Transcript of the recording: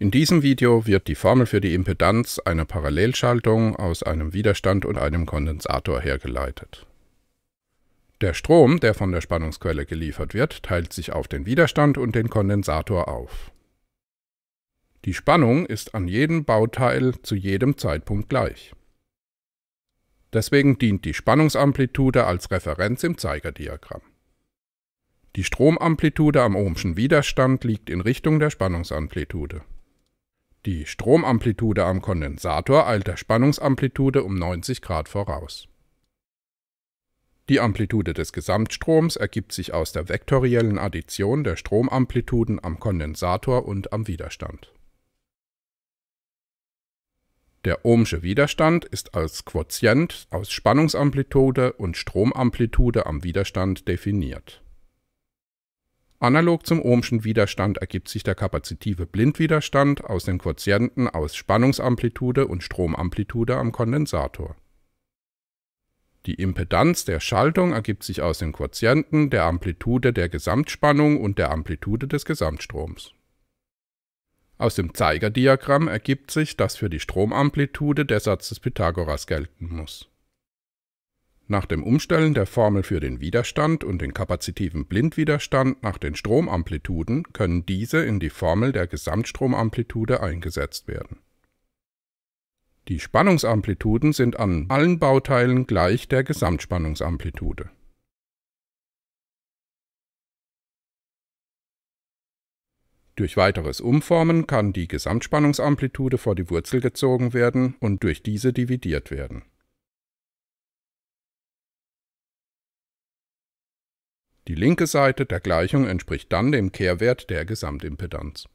In diesem Video wird die Formel für die Impedanz einer Parallelschaltung aus einem Widerstand und einem Kondensator hergeleitet. Der Strom, der von der Spannungsquelle geliefert wird, teilt sich auf den Widerstand und den Kondensator auf. Die Spannung ist an jedem Bauteil zu jedem Zeitpunkt gleich. Deswegen dient die Spannungsamplitude als Referenz im Zeigerdiagramm. Die Stromamplitude am ohmschen Widerstand liegt in Richtung der Spannungsamplitude. Die Stromamplitude am Kondensator eilt der Spannungsamplitude um 90 Grad voraus. Die Amplitude des Gesamtstroms ergibt sich aus der vektoriellen Addition der Stromamplituden am Kondensator und am Widerstand. Der ohmsche Widerstand ist als Quotient aus Spannungsamplitude und Stromamplitude am Widerstand definiert Analog zum Ohmschen Widerstand ergibt sich der kapazitive Blindwiderstand aus den Quotienten aus Spannungsamplitude und Stromamplitude am Kondensator. Die Impedanz der Schaltung ergibt sich aus den Quotienten der Amplitude der Gesamtspannung und der Amplitude des Gesamtstroms. Aus dem Zeigerdiagramm ergibt sich, dass für die Stromamplitude der Satz des Pythagoras gelten muss nach dem Umstellen der Formel für den Widerstand und den kapazitiven Blindwiderstand nach den Stromamplituden können diese in die Formel der Gesamtstromamplitude eingesetzt werden. Die Spannungsamplituden sind an allen Bauteilen gleich der Gesamtspannungsamplitude. Durch weiteres Umformen kann die Gesamtspannungsamplitude vor die Wurzel gezogen werden und durch diese dividiert werden Die linke Seite der Gleichung entspricht dann dem Kehrwert der Gesamtimpedanz